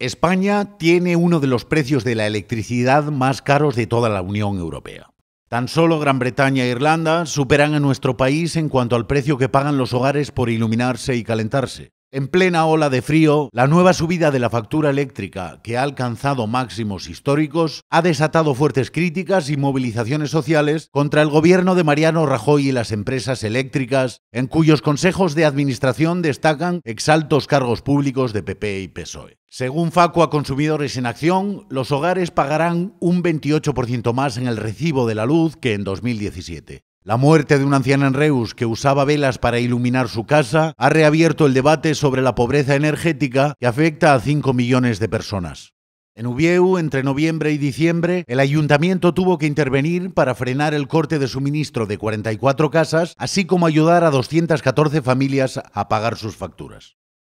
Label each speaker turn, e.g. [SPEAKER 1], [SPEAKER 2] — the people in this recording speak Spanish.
[SPEAKER 1] España tiene uno de los precios de la electricidad más caros de toda la Unión Europea. Tan solo Gran Bretaña e Irlanda superan a nuestro país en cuanto al precio que pagan los hogares por iluminarse y calentarse. En plena ola de frío, la nueva subida de la factura eléctrica, que ha alcanzado máximos históricos, ha desatado fuertes críticas y movilizaciones sociales contra el gobierno de Mariano Rajoy y las empresas eléctricas, en cuyos consejos de administración destacan exaltos cargos públicos de PP y PSOE. Según Facua Consumidores en Acción, los hogares pagarán un 28% más en el recibo de la luz que en 2017. La muerte de un anciana en Reus que usaba velas para iluminar su casa ha reabierto el debate sobre la pobreza energética que afecta a 5 millones de personas. En Ubieu, entre noviembre y diciembre, el ayuntamiento tuvo que intervenir para frenar el corte de suministro de 44 casas, así como ayudar a 214 familias a pagar sus facturas.